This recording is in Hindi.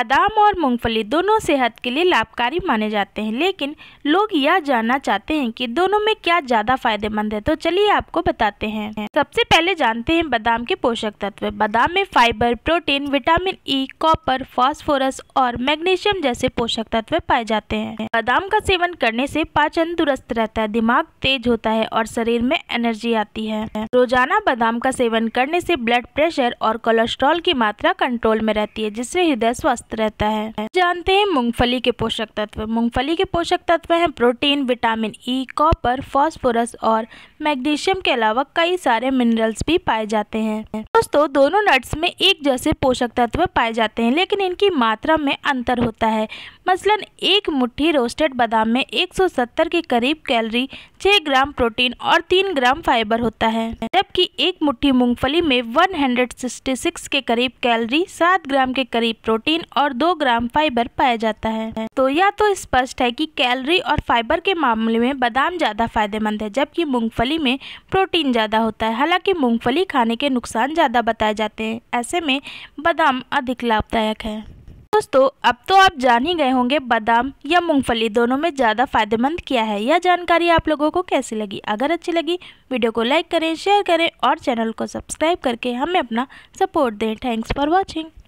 बादाम और मूंगफली दोनों सेहत के लिए लाभकारी माने जाते हैं लेकिन लोग यह जानना चाहते हैं कि दोनों में क्या ज़्यादा फायदेमंद है तो चलिए आपको बताते हैं सबसे पहले जानते हैं बादाम के पोषक तत्व बादाम में fibre protein vitamin E copper phosphorus और मैग्नीशियम जैसे पोषक तत्व पाए जाते हैं बादाम का सेवन करने से पाचन दुरुस्त रहता है दिमाग तेज होता है और शरीर में एनर्जी आती है रोजाना बादाम का सेवन करने से ब्लड प्रेशर और कोलेस्ट्रॉल की मात्रा कंट्रोल में रहती है जिससे हृदय स्वस्थ स्वस्थ रहता है जानते हैं मूंगफली के पोषक तत्व मूंगफली के पोषक तत्व हैं protein vitamin E e, copper phosphorus और मैग्नीशियम के अलावा कई सारे मिनरल्स भी पाए जाते हैं दोस्तों दोनों नट्स में एक जैसे पोषक तत्व पाए जाते हैं लेकिन इनकी मात्रा में अंतर होता है मसलन एक मुट्ठी रोस्टेड बादाम में 170 के करीब कैलोरी 6 ग्राम प्रोटीन और 3 ग्राम फाइबर होता है जबकि एक मुट्ठी मूंगफली में 166 के करीब कैलोरी 7 ग्राम के करीब प्रोटीन और दो ग्राम फाइबर पाया जाता है तो यह तो स्पष्ट है कि कैलोरी और फाइबर के मामले में बादाम ज़्यादा फायदेमंद है जबकि मूंगफली में प्रोटीन ज़्यादा होता है हालांकि मूंगफली खाने के नुकसान ज़्यादा बताए जाते हैं ऐसे में बादाम अधिक लाभदायक है दोस्तों अब तो आप जान ही गए होंगे बादाम या मूंगफली दोनों में ज़्यादा फायदेमंद क्या है यह जानकारी आप लोगों को कैसी लगी अगर अच्छी लगी वीडियो को लाइक करें शेयर करें और चैनल को सब्सक्राइब करके हमें अपना सपोर्ट दें थैंक्स फॉर वॉचिंग